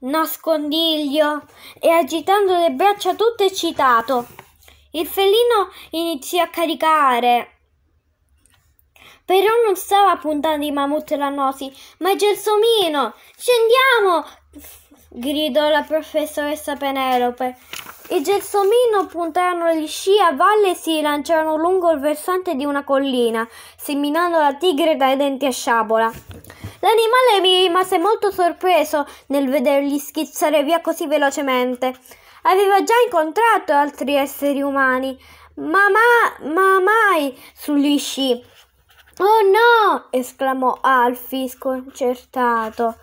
nascondiglio e agitando le braccia tutto eccitato. Il felino iniziò a caricare. Però non stava puntando i mammut lanosi, ma Gelsomino. Scendiamo! gridò la professoressa Penelope. I Gelsomino puntarono gli sci a valle e si lanciarono lungo il versante di una collina, seminando la tigre dai denti a sciabola. L'animale mi rimase molto sorpreso nel vederli schizzare via così velocemente. Aveva già incontrato altri esseri umani, ma, ma, ma mai sugli sci. Oh no! esclamò Alfie sconcertato.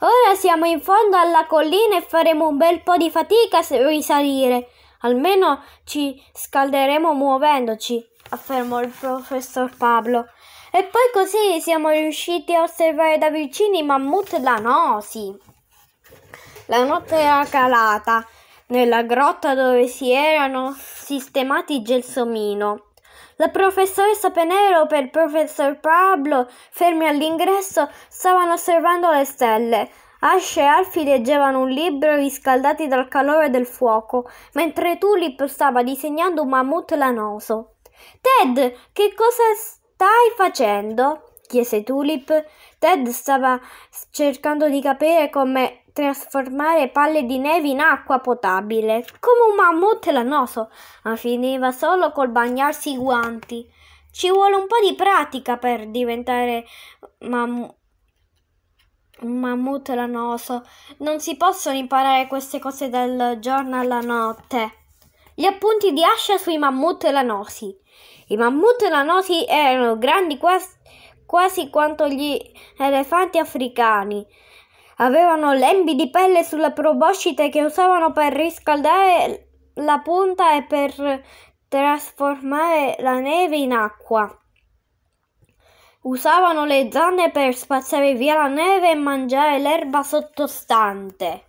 Ora siamo in fondo alla collina e faremo un bel po' di fatica a risalire. Almeno ci scalderemo muovendoci, affermò il professor Pablo. E poi così siamo riusciti a osservare da vicino i mammut lanosi. La notte era calata nella grotta dove si erano sistemati i gelsomino. La professoressa Penelope e il professor Pablo, fermi all'ingresso, stavano osservando le stelle. Ash e Alfie leggevano un libro riscaldati dal calore del fuoco, mentre Tulip stava disegnando un mammut lanoso. Ted, che cosa stai facendo? chiese Tulip. Ted stava cercando di capire come trasformare palle di neve in acqua potabile, come un mammut lanoso, ma finiva solo col bagnarsi i guanti. Ci vuole un po' di pratica per diventare mammut un mammut lanoso. Non si possono imparare queste cose dal giorno alla notte. Gli appunti di Ascia sui mammut lanosi. I mammut lanosi erano grandi quasi, quasi quanto gli elefanti africani. Avevano lembi di pelle sulle proboscite che usavano per riscaldare la punta e per trasformare la neve in acqua. Usavano le zanne per spazzare via la neve e mangiare l'erba sottostante.